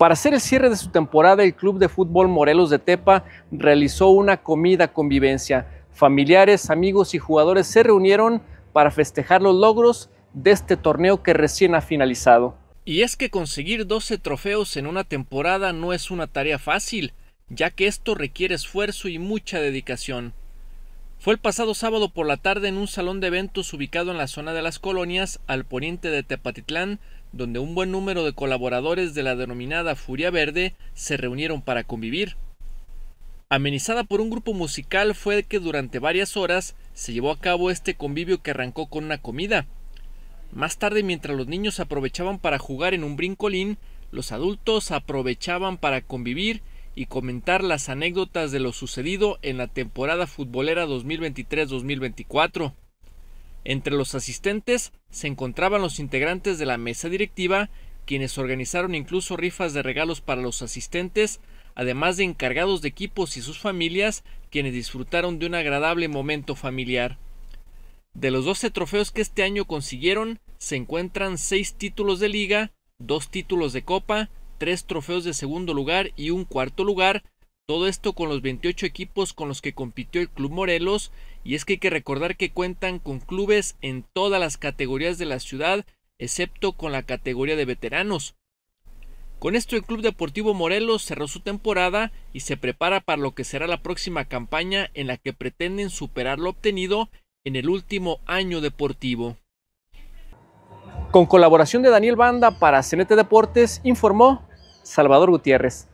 Para hacer el cierre de su temporada, el Club de Fútbol Morelos de Tepa realizó una comida convivencia. Familiares, amigos y jugadores se reunieron para festejar los logros de este torneo que recién ha finalizado. Y es que conseguir 12 trofeos en una temporada no es una tarea fácil, ya que esto requiere esfuerzo y mucha dedicación fue el pasado sábado por la tarde en un salón de eventos ubicado en la zona de las colonias, al poniente de Tepatitlán, donde un buen número de colaboradores de la denominada Furia Verde se reunieron para convivir. Amenizada por un grupo musical fue que durante varias horas se llevó a cabo este convivio que arrancó con una comida. Más tarde, mientras los niños aprovechaban para jugar en un brincolín, los adultos aprovechaban para convivir y comentar las anécdotas de lo sucedido en la temporada futbolera 2023-2024. Entre los asistentes se encontraban los integrantes de la mesa directiva, quienes organizaron incluso rifas de regalos para los asistentes, además de encargados de equipos y sus familias, quienes disfrutaron de un agradable momento familiar. De los 12 trofeos que este año consiguieron, se encuentran 6 títulos de liga, 2 títulos de copa, tres trofeos de segundo lugar y un cuarto lugar, todo esto con los 28 equipos con los que compitió el Club Morelos, y es que hay que recordar que cuentan con clubes en todas las categorías de la ciudad, excepto con la categoría de veteranos. Con esto el Club Deportivo Morelos cerró su temporada y se prepara para lo que será la próxima campaña en la que pretenden superar lo obtenido en el último año deportivo. Con colaboración de Daniel Banda para CNT Deportes, informó Salvador Gutiérrez,